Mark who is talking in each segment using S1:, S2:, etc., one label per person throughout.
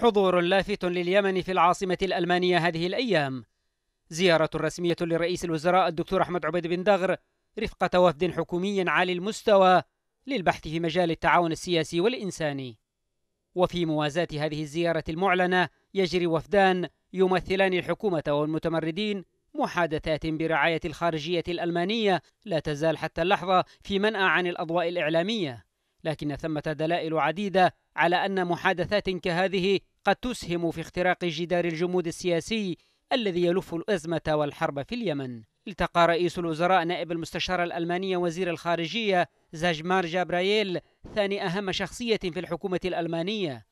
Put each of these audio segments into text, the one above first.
S1: حضور لافت لليمن في العاصمة الألمانية هذه الأيام زيارة رسمية لرئيس الوزراء الدكتور أحمد عبيد بن دغر رفقة وفد حكومي عالي المستوى للبحث في مجال التعاون السياسي والإنساني وفي موازاة هذه الزيارة المعلنة يجري وفدان يمثلان الحكومة والمتمردين محادثات برعاية الخارجية الألمانية لا تزال حتى اللحظة في منأى عن الأضواء الإعلامية لكن ثمة دلائل عديدة على أن محادثات كهذه قد تسهم في اختراق جدار الجمود السياسي الذي يلف الأزمة والحرب في اليمن التقى رئيس الوزراء نائب المستشارة الألمانية وزير الخارجية زاجمار جابرايل ثاني أهم شخصية في الحكومة الألمانية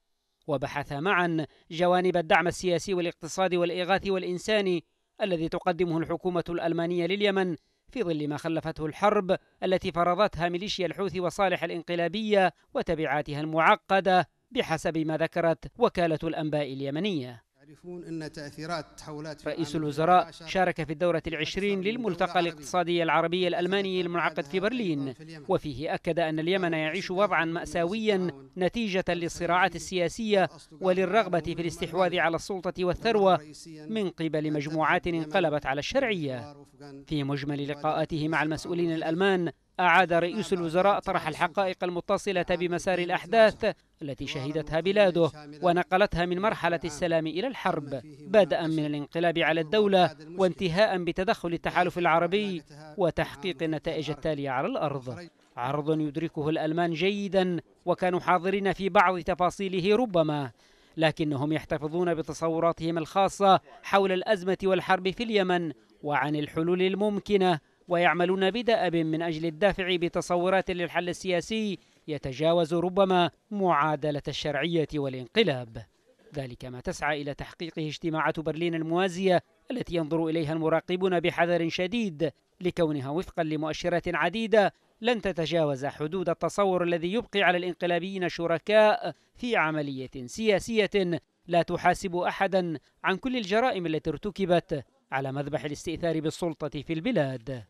S1: وبحث معا جوانب الدعم السياسي والاقتصادي والإغاثي والإنساني الذي تقدمه الحكومة الألمانية لليمن في ظل ما خلفته الحرب التي فرضتها ميليشيا الحوثي وصالح الانقلابية وتبعاتها المعقدة بحسب ما ذكرت وكالة الأنباء اليمنية رئيس الوزراء شارك في الدورة العشرين للملتقى الاقتصادي العربي الألماني المنعقد في برلين وفيه أكد أن اليمن يعيش وضعا مأساويا نتيجة للصراعات السياسية وللرغبة في الاستحواذ على السلطة والثروة من قبل مجموعات انقلبت على الشرعية في مجمل لقاءاته مع المسؤولين الألمان أعاد رئيس الوزراء طرح الحقائق المتصلة بمسار الأحداث التي شهدتها بلاده ونقلتها من مرحلة السلام إلى الحرب بدءا من الانقلاب على الدولة وانتهاءا بتدخل التحالف العربي وتحقيق النتائج التالية على الأرض عرض يدركه الألمان جيدا وكانوا حاضرين في بعض تفاصيله ربما لكنهم يحتفظون بتصوراتهم الخاصة حول الأزمة والحرب في اليمن وعن الحلول الممكنة ويعملون بدأب من أجل الدافع بتصورات للحل السياسي يتجاوز ربما معادلة الشرعية والانقلاب ذلك ما تسعى إلى تحقيقه اجتماعات برلين الموازية التي ينظر إليها المراقبون بحذر شديد لكونها وفقا لمؤشرات عديدة لن تتجاوز حدود التصور الذي يبقي على الانقلابيين شركاء في عملية سياسية لا تحاسب أحدا عن كل الجرائم التي ارتكبت على مذبح الاستئثار بالسلطة في البلاد